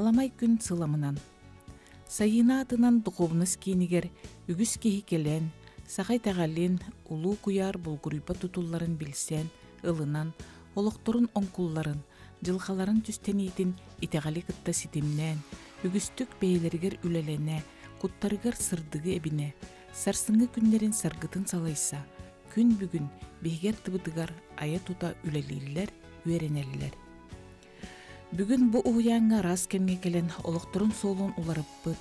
аламай күн сыламынан. Сайына атынан дұғовныс кенігер, үгіс кехекелен, сағай тағален, ұлу куяр бұлгүріпа тутулларын білсен, ылынан, олокторун оңкулларын жылқаларын түстенейтін итегали кытта ситимнен, үгістік бээлергер үлелене, куттарыгар сырдығы әбіне, сарсыңы күндерін саргытын салайса, күн бүгін бейгер тыбыдыгар ая тута үлелейлер, Бүгін бұ ұғыяңа рас кенге келен олықтырын солуын уларыппыт,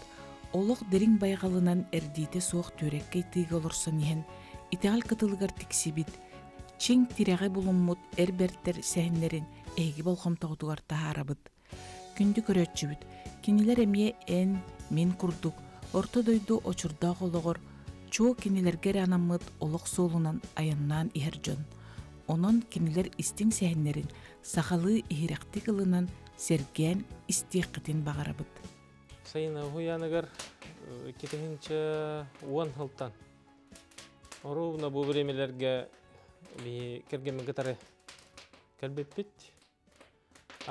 олық дерин байғалынан әрдейте соқ төрекке тыйғы олырсын ен, итеғал кытылығар тіксебіт, чең тирәғі бұлыммұт әрберттер сәйінлерін әйгі болқым тағытығар тағарабыт. Күнді көрөтчі бүт, кенелер әме ән, мен күрдік, орта дойду очырдағы олығыр, чоо кенелергер анаммыт олық солунан айыннан иһер жон онон кинилер истиң сәһиннерин сахалы иһирехти ылынан, серген истиққытын бағарабыт. Сайына э, хуянығар э, кетіңінші уан хылттан. Оруына бұл біремелерге кіргемі кітары кәлбетпет.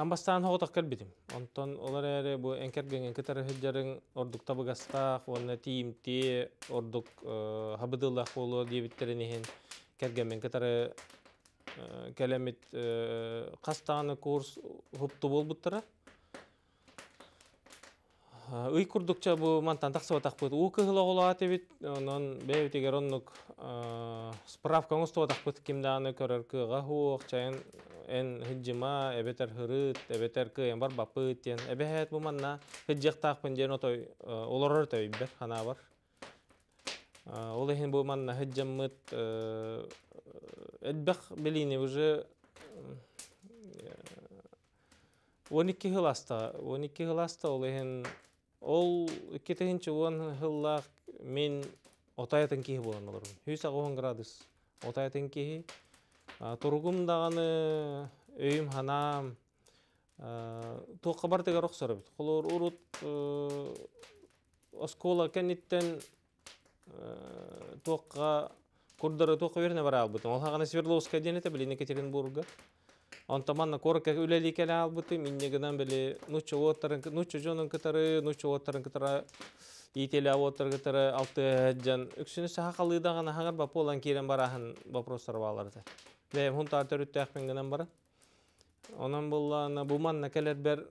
Амбастан хоғытақ кәлбетім. Онтан олар әрі бұл әңкәрген кітары хүджерін ордық табығастақ, оны тиімте, ордық э, хабыдылақ болу дейбіттерін ехен кәргемен кітары кәлемет қастаны курс хупту болбуттара ый курдукча бу мантан таксып атак бут у кыгыла гола тебит онон бэбитигер оннук справкаңы стуатак бут кимде аны көрөр кыга хуок чайын эн хыджима эбетер хырыт эбетер кы эн бар бапыт тен эбехет бу манна хыджыктаакпын жен отой олорор тебиббер хана бар ол эхин бу манна хыджаммыт э, э, эдбех билини уже 12 жыл аста 12 жыл аста ол эһин э, э, ол кетехинчи мен отаятын киһи болан олорун градус отаятын тургум даганы өйүм ханам бар урут оскола кенниттен туокка курдары бара ол Онтаманна корка үләли кәлі албыты, миннегінен білі нучы отарын, нучы жонын кітары, нучы отарын кітары, ителі отыр кітары, алты әджан. Үксіні сақалыйда дағана хаңар бапы олан керен барахын бапростар баларды. Бәйім хұн тартыр үтті әқпен гінен бара. Онан боллана бұман нәкәлер бәр,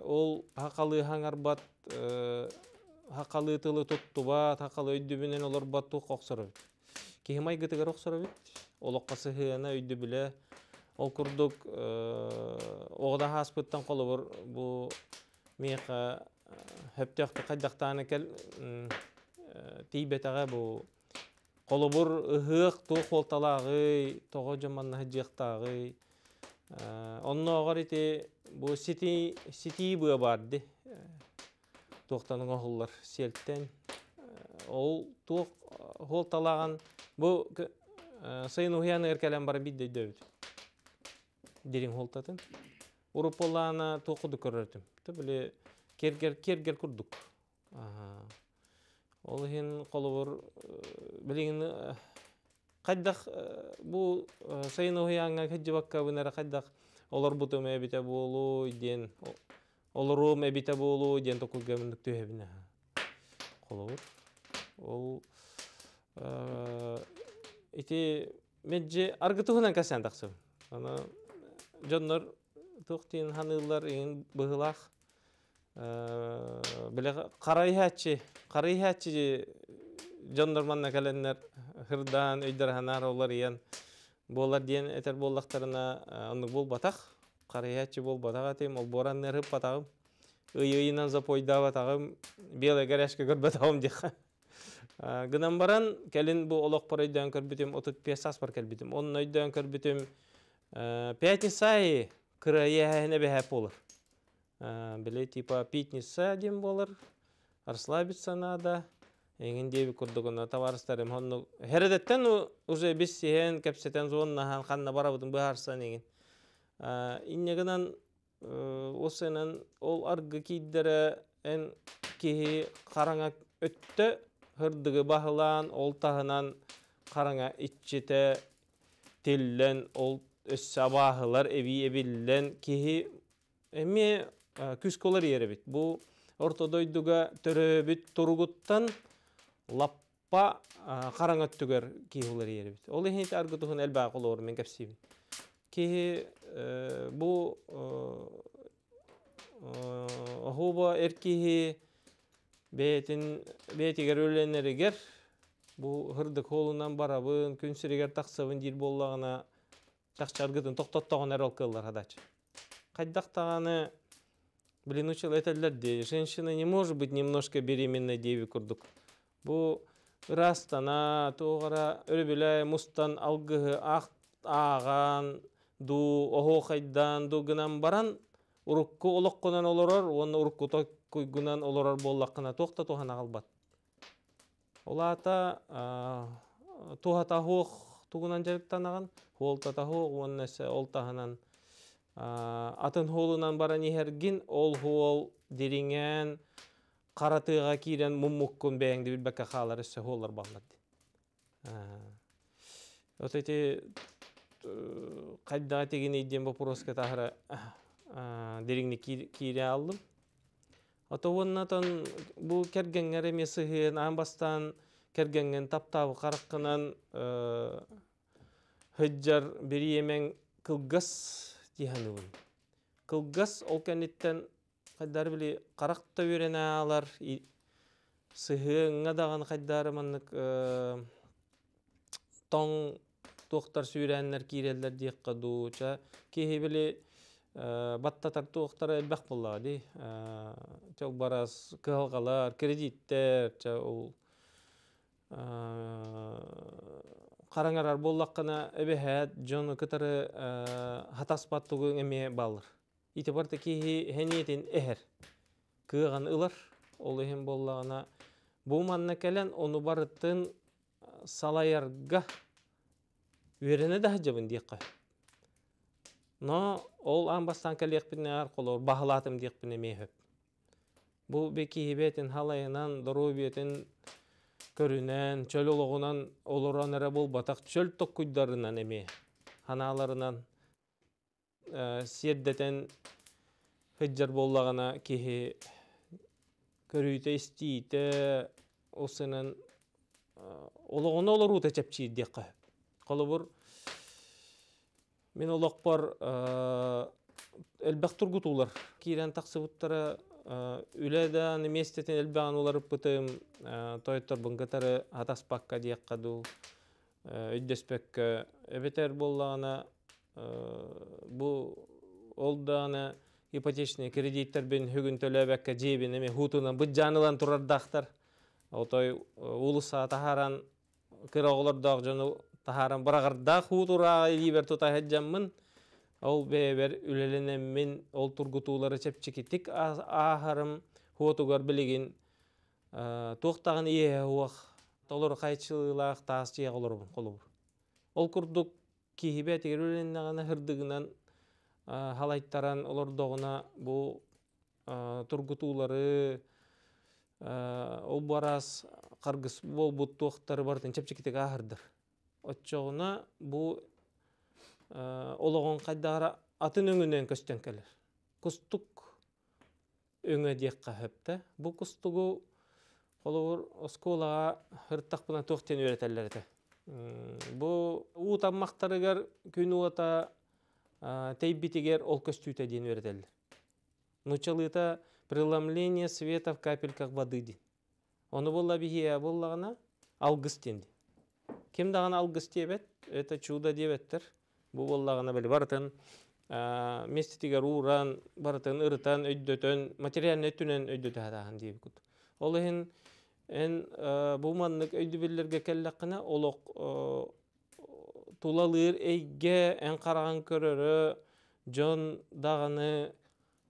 ол хақалы хаңар бат, э, хақалы тылы тұтты бат, хақалы өйдібінен олар бат тұқ оқсыры бит. Кехімай гітігір оқсыры бит, олыққасы хыяна өйді біле, ол курдук э, огда хаспыттан колобур бу миха э, хөптөхтү кайдактааны кел э, тийбетага бу колобур ыһык тух болталагы того жаманна хыжыктагы онно огор ити бу сити сити быа барды туохтанын охуллар селттен ол туох холталаган бу сыйын уян эркелен бар биддей дөбүт дерен холтатын уруппалана токуду көрөртүм ты биле кергер кергер курдук ол хин колобор э, билигин э, кайдах э, бу сайынуяңа хеджибакка бунара кайдах олар бутум эбите болу ден олорум эбите болу ден токугемдик түһебине колобор ол ити меджи аргытугунан касян таксым аны жоннор тухтин ханыллар ин быгылах биле карай хачи карай жоннор манна каленнер хырдан өйдөр ханар олар иян болар диен этер боллактарына онук бол батах карай хачи бол батак атым ол боран нерып батагым ыйынан запойда батагым белая горячка көрбатагым диха гынан баран келин бу олок парайдан көрбүтүм отут песас бар келбитим онун өйдөн көрбүтүм Пятница и краяхіне бәхәп болыр. Біле, типа, пятница дем болыр, расслабиться надо. Еңінде бі күрдігіна товарыстарым. Хәрәдеттен уже біз сиген кәпсетен зоннахан қанна барабыдың бұхарсан еген. Иннегінен осынан ол арғы кейдері ән кейі қараңа өтті хырдығы бағылан, олтағынан қараңа итчеті теллен ол өс сабағылар әбі әбілден кейі әме күз көлір ері біт. Бұ ортодойдуға түрі біт тұрғыттан лаппа қараң өттігер кейі өлір ері біт. Ол ең әйті әргітуғын әлбә қолы орын мен кәпсі біт. Кейі бұ ұхуба әр кейі бәйтігер өлінерігер бұ ғырдық олынан барабын, күнсірігер тақсы жақсы жаргытын тоқтоттоған әрол кыллар хадач қайдақтағаны блин учил де женщина не может быть немножко беременной деви курдук бу ырастана туугара өрөбүлай мустан алгыһы ааган ду охо хайдан ду гынан баран урукку олоккунан олорор уонна урукку токуйгунан олорор боллаккына туохта тухана албат улаата тухатахуох тугунан он хуолтатаху ол олтаһынан атын холунан бара нихергин ол хуол дириңен каратыга кирен муммуккун бээнди билбекке хаалар эсе хуоллар баалар вот эти э, кайда теген ден вопроска тахара дириңни кире алдым ото уоннатан бу кергенге эме сыһыын аан бастан кергенген таптабы караккынан э, Hıccar biri кылгыс kılgıs dihanıvın. Kılgıs ol känitten kadar bili qarak da verene alar. Sıhığına dağın тоң сүйрәннәр диек кредиттер қараңарар боллаққана әбәхәт жоны кытары э, хатаспаттығын әме балыр. барты кейі әнеетін әхір. күйіған ылар, ол ехен боллағына. Бұл манна кәлін, оны барыттын э, салайырға верені де жабын дейққа. Но ол ан бастан кәлекпіне арқылы бағылатым дейқпіне мейхіп. Бұл бекі ебетін халайынан, дұру бетін, көрүнен чөл ологунан олоран эре болбатак чөл токкуйдарынан эми ханааларынан ә, сиэрдетен хыджар боллагана киһи көрүйте истиите усынын ә, олору олорута чепчииддиэкка холобур мен олоқпар ә, элбэх тургутуулар киирэн тахсыбыттара Э, үләдан местетен әлбән олар пытым э, тойттор бұнгатары атаспакка диек қаду өйдеспекке э, әбетер боллағына бұл олданы ипотечный кредиттер бен бүгін төләбәккә жебен эме хутуна бу жанылан турар дактар отой улуса тахаран кыраголор даг таһарын тахаран барагар да хутура ливер тута ол бээбер үлеленеммин ол тургутуулары чепчикитик ахарым хуотугар білеген туохтагын ие уах толор кайчылаах таас жия колорбун колобур ол курдук кихибе тигер үлеленнагана хырдыгынан халайттаран доғына бу тургутуулары ол барас бұл болбут туохтары бартын чепчикитик ахырдыр Отчоғына бу Э, олоғон қайдағара атын өңінен көстен келер. Күстік өңі дек қағыпты. Бұл күстігі қолығыр осколаға ұрттақ бұна тоқтен өретелерді. Бұл ұут аммақтарығар күн ұата э, тәйбетігер ол көстүйті дейін Нұчалы Нучалыта преломление света в капельках воды дейін. Оны болла бігия боллағына алғыз дейін. Кем дағана алғыст дейбет, это чудо дейбеттір бу боллагына бел бартын меститиге рууран бартын ырытан өйдөтөн материальный түнен өйдөтө хатахан диэби кут ол эхин эн буманнык өйдүбиллерге келлакына олок тулалыр эйге эн караган көрөрө жон даганы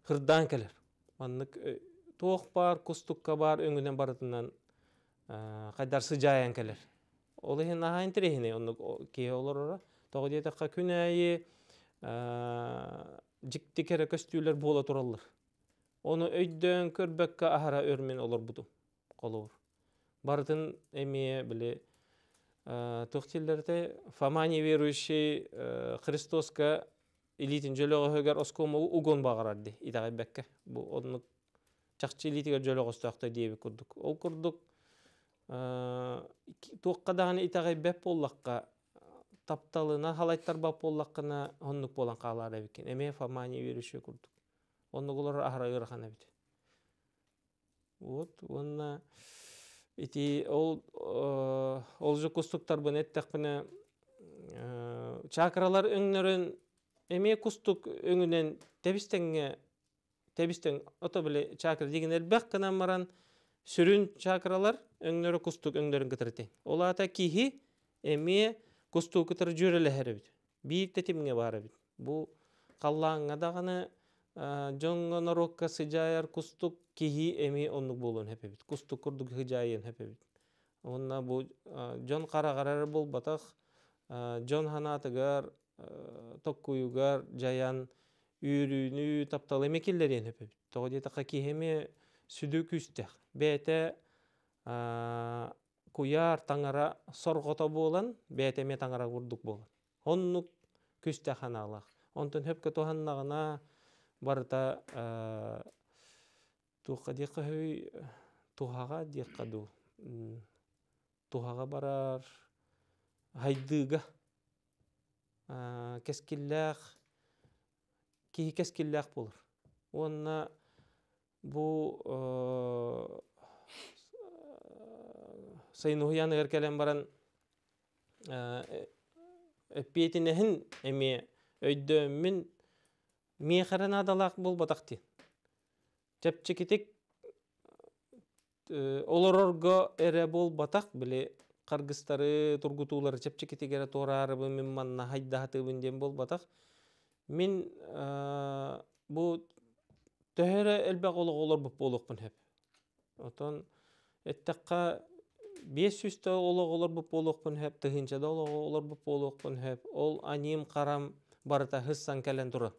хырдан келер маннык э, тоох бар кустукка бар өңүнөн барытынан кайдар сыжаян келер ол эхин ахаин тирехине оннук кээ олорора тоғы таққа күн әйі ә, жіктікері көстүйлер бола тұраллар. Оны өйдөн көрбәкке ахара өрмен олар бұду, қолуыр. Бардың әме біле ә, тұқтелерді фамани верующий ә, Христоска илитин жөлөгі өгер оскому угон бағарарды идағы бәкке. Бұл оны чақчы илитігер жөлөгі ұстақты дейбі күрдік. Ол күрдік туққа дағаны итағы бәп боллаққа тапталына халайттар бап боллаққына оннук болан қалар екен эме фамани вереше курдук оннук олар ахра ырахана бит вот онна ити ол э, ол же кустуктар бұны еттақпіне э, чакралар өңнөрөн эме кустук өңүнен тебистеңе тебистен ото биле чакра деген бак гана маран сүрүн чакралар өңнөрө кустук өңдөрүн ола олата кихи эме кустуукытар жүрелехербит бииктетимге баарыбит бу каллааңа да гана э, жоңонорокка сыжаяр кустук кихи эми оннук болун хепебит кустук курдук хыжайын хепебит онна бу э, жон карагарар болбатах э, жон ханатыгар токкуюгар жаян үйрүүнү таптал эмекиллерин хепебит тогодетака кихеме сүдүк үстех бээте куяр таңара соргото болан бәтеме таңара вурдук болан оннук күстә ханалах онтон хөпкө туханнагына барыта э, туха диқа хөй тухага диқа ду тухага барар хайдыга э, кескиллях кихи кескиллях болур онна бу э, сайын уяны эркелен баран эппиетинехин эми өйдөмүн мехаран адалак болбатакти жапчекитек олорорго эре болбатак биле каргыстары тургутуулары чепчекитик эре тоораарыбы мен манна хайдахатыбын дем болбатак мен бу төһөрө элбек 500 та олог олар бу полохпын хеп, тыгынча да олог олар бу полохпын хеп. Ол аним қарам барта хыссан келен тұры.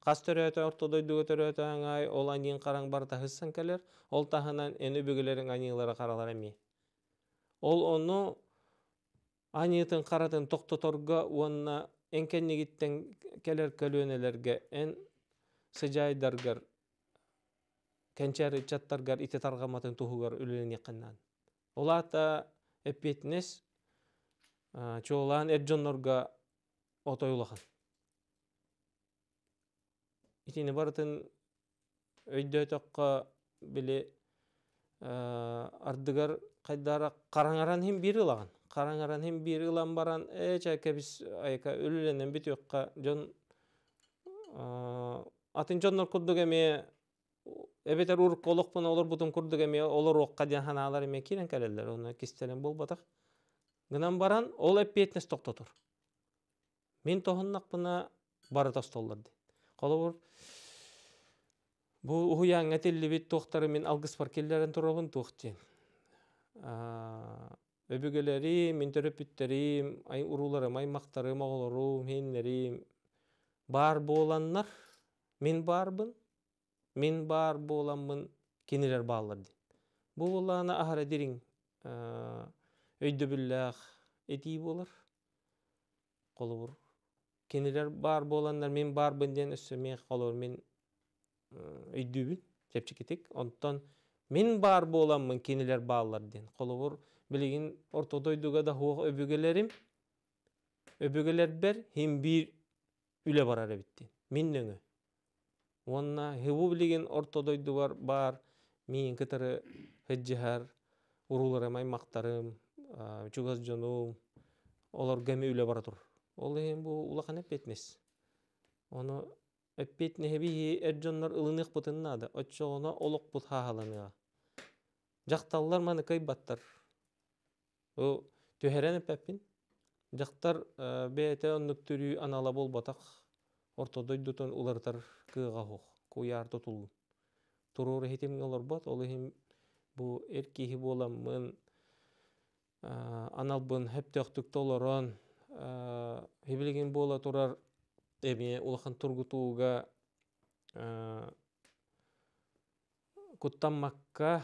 Қас төрөтө ортодой дүгө төрөтө аңай, ол анин караң барта хыссан келер, ол тахынан эни бүгелерин анилары каралар эми. Ол ону анитын каратын токтоторга уанна энкеннигиттен келер көлөнелерге, эн сыжайдаргар, кенчери чаттаргар ите таргаматын тухугар үлүлен Улата эппетнес чолан эрджоннорга отоюлахан. Итини барытын өйдөтөккө биле ардыгар қайдара қараңаран хем бир ылаган қараңаран хем бир ылан баран эча кебис айка өлүленен битүкка жон атын жоннор курдук эбетер урук олок пына олор бутун курдук эми олор окка диэн ханаалар эме кирен кэлелер уну кистелен болбатах гынан баран ол эппиетнес токтотур мен тохуннак пына бары тостоллор дит колобур бу уяң этиллибит туохтары мен алгыс паркеллерин туробун туох диэн өбүгелери мен төрөпүттерим ай уруларым аймактарым оголорум хииннерим бар боланнар мен барбын мен бар боламын кенелер дейді бұл баланы улаана дерең өйді өйдөбүллах этии болар бұр кенелер бар боландар мен бар бінден үсі мен бұр мен жәпші кетек онтон мен бар боламын кенелер баалар ден білеген ортада өйдіға да хуок өбігелерім өбөгелер бер хем бір үле барар эбиттен мен өңө онна хыбу билигин ортодойдубар бар мен кытары хыджыхар уруларым аймактарым чугас жонум олар гами үле баратур ол ээн бу улахан эппетмес ону эппетнехебихи эрдьоннор ылынык бытыннаада отчоона олок бут хааланыга жакталлар маны кыйбаттар төһерен эппеппин жактар бээте оннуктүрүү анала болботак ортодой дутон улартар кыгахух куяр тутулу. Турур хитим олар бот, олыхим бу эркихи болам мын аналбын хэптөхтүк толорон хибилигин бола турар эме улахан тургутууга куттаммакка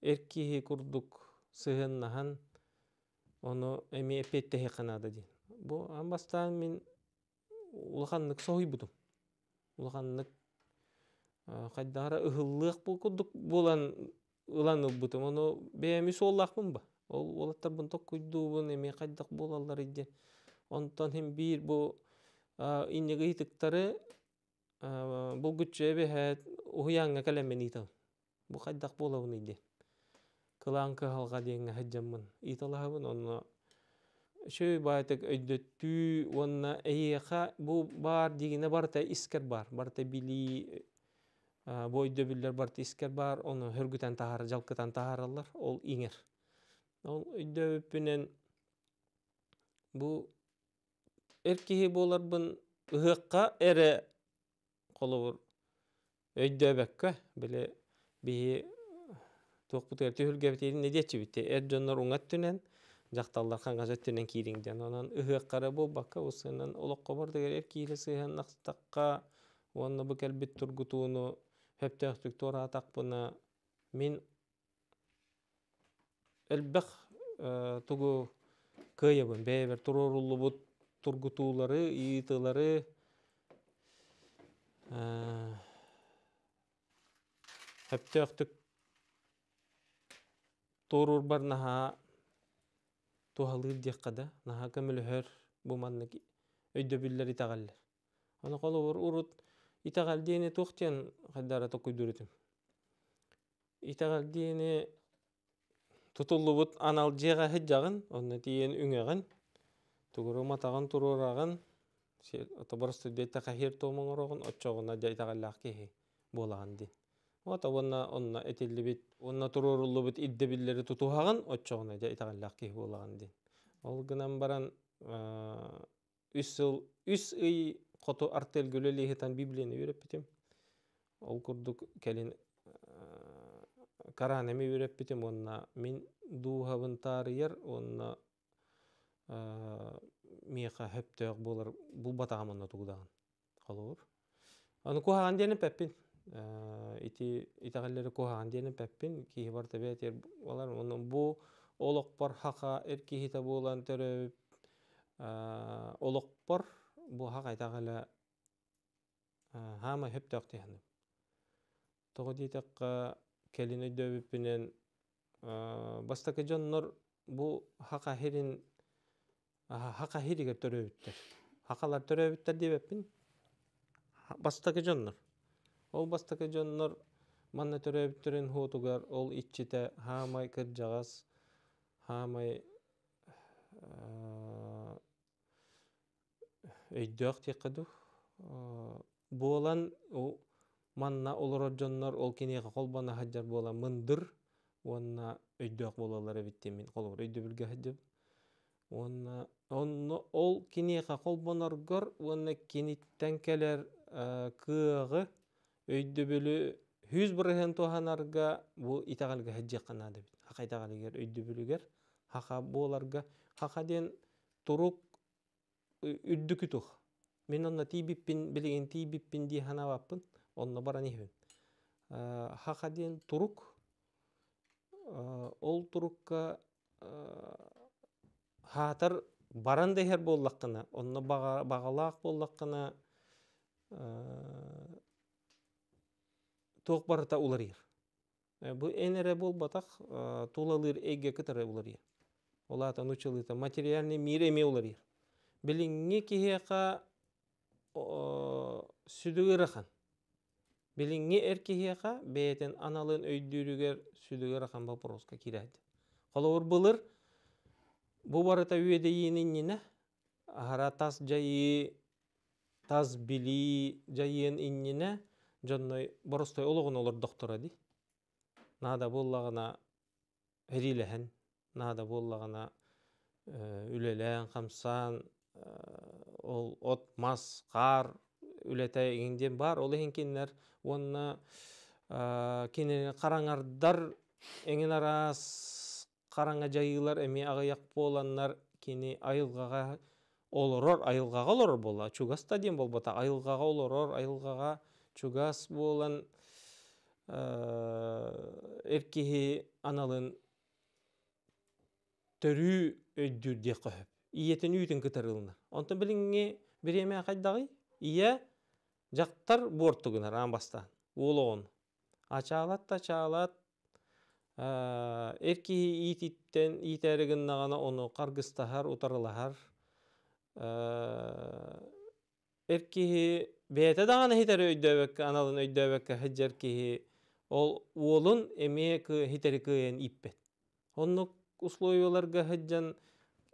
эркихи курдук сыгыннахан ону эми эпеттехи канада дин. Бу амбастан мен улахан нык улаханнык улахан нык кайдагара ыһыллык курдук болан ыланып бутум ону бээми суоллаахпын ба ол уолаттар бунток куйдуубун эми кайдак буолаллар идден онтон эми бир бу иннеги итыктары бул гүччүэ бэһээт уһуяаңҥа кэлэммин иитабын бу кайдак болобун идден кылаан кыһалга диэҥҥэ хаджаммын ииталаһыбын онно шөй байтык өйдөттүү онна эйеха бу бар дегене барта искер бар барта били бойдө бүллер барта искер бар оны хүргүтен тахары жалкытан тахаралар ол иңер ол өйдөпүнен бу эркихи боларбын ыһыкка эре колобур өйдөбөккө биле бии туокпутер түһүлгебитиин не дечибите эр жоннор уңат түнен жақталлар қанға жөттенен кейдіңден онан үхі қара бұл баққа осынан олық қобыр дегер әр кейлі сыйхан нақстаққа оны бұл кәлбет тұргытуыны хөптөқтік тура атақ бұны мен әлбәқ э, тұғы көйебін бәйбір тұрорулы бұт тұргытулары иытылары э, хөптөқтік тұрур бар наға туһалыыр диэккада наһаа көмөлөһөр буманныки өйдөбүллэр итаҕаллар ону холобур урут итаҕал диэни туох тиэн хайдаара токуйдурутум итаҕал диэни тутуллубут аналдьыаға хыджағын онна тиен үңәғын тугуру матағын турурағын отоборстудетта кахир томоңорогон отчоғуна жайтагаллаах кехи буолаган дин Вот онна онна любит онна туруруллубит иддебиллери тутуһаган отчоғуна жа итагаллах ких булаган дин. Ол гынан баран э, үс ус и ый хоту артел гөлелихитан библияны үйрөппитим. Ол курдук келин э, каранами он онна мин дуһабын таарыйар, онна э, миэха хөптөөх болар булбатаамынна Халор. Холуур. Аны куһаган денеп пеппин ити э, итагаллери куһаан диэнэ пеппин киһи бар табиатер балар онон бу олок олокпор хака эркиһите буолан э, олок бар бу хак айтагала хама э, хөптөк тиһаным тоҕо диитекка келин өйдөбүппинен бастакы жоннор бу хака хирин хака хиригер төрөбүттер хакалар төрөбүттер дебеппин бастакы жоннор ол бастакы жоннор манна төрөбүттүрүн хуутугар ол итчите хаамай кыржагас хаамай э, өйдөк тиеккаду э, буолан манна олоро жоннор ол кинеге колбана хаджар бола мындыр уонна өйдөк болалар эбиттимин колур өйдөбүлге хаджып уонна онно ол кинеге колбоноргор уонна киниттен келер э, кыыгы өйді бөлі жүз процент уханарга бу итагалга хаджи кана деп хака итагалгер өйді бөлігер хака боларга хака ден турук үддүкү тух мен онна тийбиппин билеген дей хана баппын, онна баран ихбин э, Хақа ден турук э, ол турукка э, хатар баран дехер боллаккана онна бағалақ боллаккана тоқ барыта уларыр. Э, бу энере бол батақ э, тулалыр эге кытары уларыр. Олата нучылыта материальный мир эме уларыр. Билинге кихеқа сүдігірі қан. Билинге әркихеқа бәйетен аналын өйдірігер сүдігірі қан вопроска кирәді. Қалауыр бұлыр, бұ барыта үйеде енініне, ағара тас жайы, тас били жайын иннине жонной боростой олоғын олар доктора ди наада боллағына эрилэхэн наада боллағына э, үлелен қамсан э, ол от мас қар үлетай еңден бар ол эһин киннер уонна э, кинени қараңардар эңин арас қараңа жайылар эми агаяк боланнар кини айылғаға олорор айылғаға олорор бола чугаста дейін болбота айылғаға олорор айылғаға чугас болан эркиһи аналын төрүү өйдүрде көһөп иетен үйтін кытарылына онтон билиңи биреме кайдагы та жактар бортугуна амбастан уулугун ачаалат тачаалат эркиһи иититтен иитэригыннагана ону каргыстахар утарылахар эркиһи Бәйәті дағаны хитәрі өйдәбәккә, аналын өйдәбәккә хаджар кейі, ол уолын әме хитәрі кейін иппет. ұслой оларға хаджан,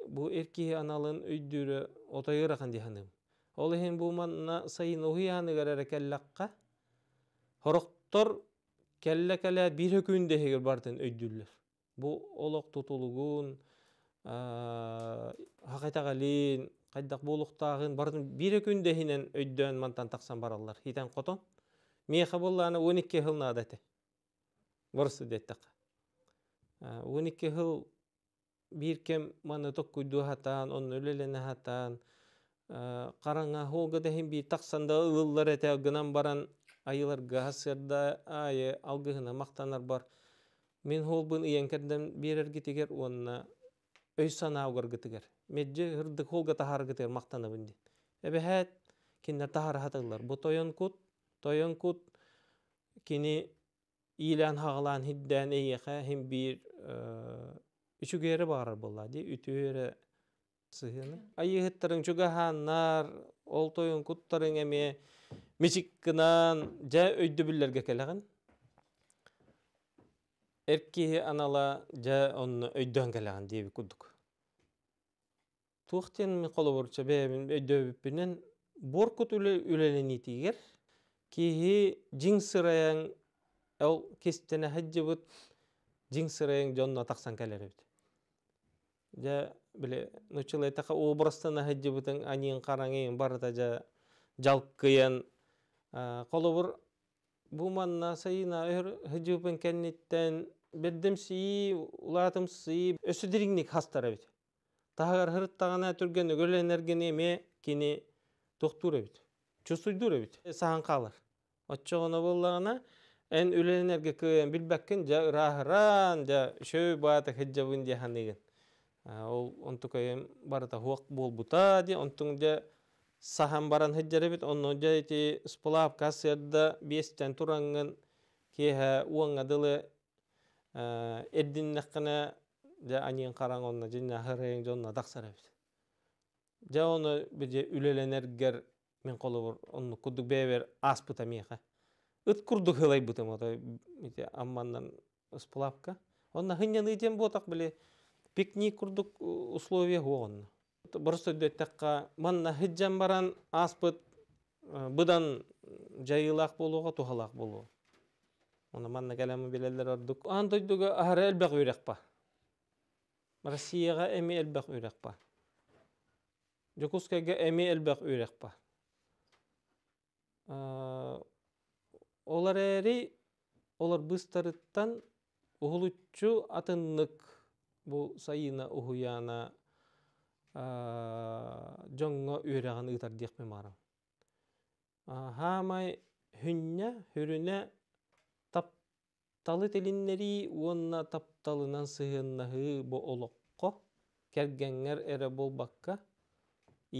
бұ әркейі аналын өйдөөрі отайыр ақан дейханым. Ол ехен бұл манна сайын ұхи аны ғарары кәлләққа, хорықтор кәллі кәлі бір өкінде хегір бардың өйдүрлер. Бұ олық тұтылығын, хақайтағалин, кайдак болуктагын бардын бир күндехинен өйдөн мантан таксан бараллар хитен котон меха болланы он икки хыл надати борсу деттак он икки хыл кем маны токкуйду хатан он өлелене хатан караңа холга дехин би таксанда ылыллар эте гынан баран айылар гасырда айы алгыгына мактанар бар мен холбын иенкерден берергитигер онна өй санаугыргытыгер медже ырдык холга тахаргытер мактанабын дин эбехет киндер тахарахатыгылар бу тойон кут тойон кут кини иилен хагалан хидден эйеха хим бир э, үчүгери бар булла ди үтүөре сыхыны айыхыттарың чугаханнар ол тойон куттарың эме мичиккынан жа өйдү бүллерге келеген эркихи анала жа онну өйдөн келеген диэби кудук тухтен кола борча бэбин дөбүппинен боркут үле үлелени кейі киһи жиң әу кестен кестене хаджыбыт жиң сыраяң жонна тақсан калеребит жа биле нучылай така образтана хаджыбытың аниен қараңын барда жа жалкыян колобур буманна сайына өр хаджыбын кенниттен бердем сүйі улатым сии өсүдиригник хастарабит тахагар хырыттагана түрген өгөлөнерген эме кини тохтуребит чусуйдуребит э, саханкалар отчогоно боллагана эн үлөнерге кыен билбеккин жа ырахыран жа шөө баата хыджабын дияхан деген ол онтукаем барата хуак болбута ди онтуң жа сахан баран хыджаребит онно жа эти сплав кассерда бестен туранган кеха уаңадылы э, эддиннаккана же анин караңонна жина хырыйың жонна даксарабит жа ону бир же үлеленергер мен колобур ону курдук бээбер аспыта миха ыт курдук хылайбытым ото аммандан сплавка онна хыннян ыйтен ботак биле пикник курдук условия гуонна просто дөттакка манна хыджан баран аспыт быдан жайылаак болууга тухалаак болуу Оны манна кәләме беләләр ордук. андойдуга ары ахара әлбәг Россияға әме әлбәқ үйрәқ ба? Жүкускаға әме әлбәқ үйрәқ ба? Олар әрі, олар бұстарыттан ұғылуччу атыннық бұл сайына ұғыяна жоңға үйрәғін ұйтар дейқпе марам. Хамай хүнне, хүріне тапталы теліннері, онна тап талынан сыһыыннаһыы бо олоққо кэргэҥҥэр эре булбакка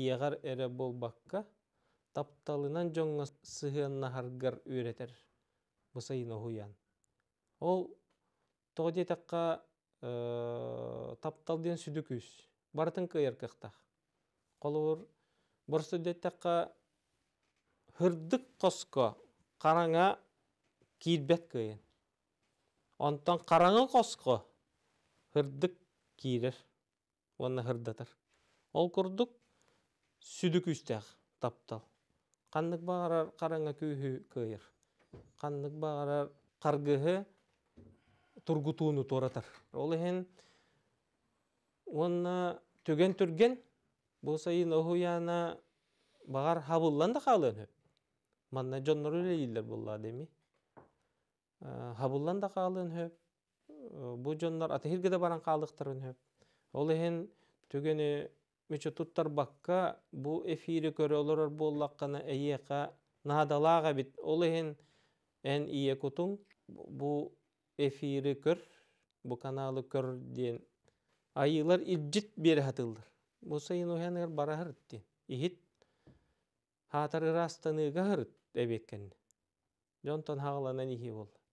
ийэҕэр эрэ булбакка тапталынан дьоҥҥо үйретер үөрэтэр бысайыноһуян ол тоҕотиэтаққа э, таптал диэн сүдүкүс барытын кыйаркыхтах колур борсудеттаққа хырдык қосқа қараңа киирбет кыйын Онтан қараңы қосқы хырдык киирер Оны хырдатар ол курдук сүдік үстәк таптал каннык баарар караңа көйір. Қандық каннык баарар каргыһы тургутууну туратар ол эһен уонна түген түрген бұл сайын охуяна бағар хабылланды да қалын манна жоннору лейлер болла деми Э, хабыллан да қалын хөп э, бу жоннор атахирге да баран каалыктарын хөп ол эхин түгөни мүчө туттар баққа бу эфири көрө олорор буоллаккана надалаға бит ол эхин эн ие кутун бу эфири көр бу каналы көр айылар иджит бери хатылдыр бу сайын бара барахырыт диен ихит хатар ырастаныга хырыт эбеккенне жонтон хагаланан ихи болду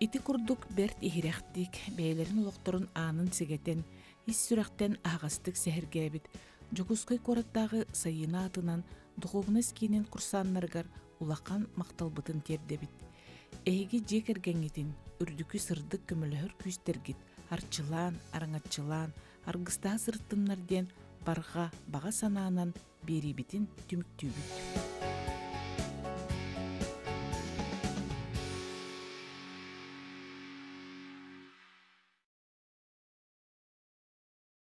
Ити курдук берт ирехтик, бейлерин улохторун анын сигетен ис сүрэхтен ағастык сехергебит. жогускай кораттагы сайына атынан духовнас курсаннаргар улакан макталбытын тердебит. Эйги жек эргеңитин, үрдүкү сырдык көмөлөһөр күүстергит, арчылан, араңатчылан, аргыста сырттыннар барга бага санаанан битин түмүктүүбит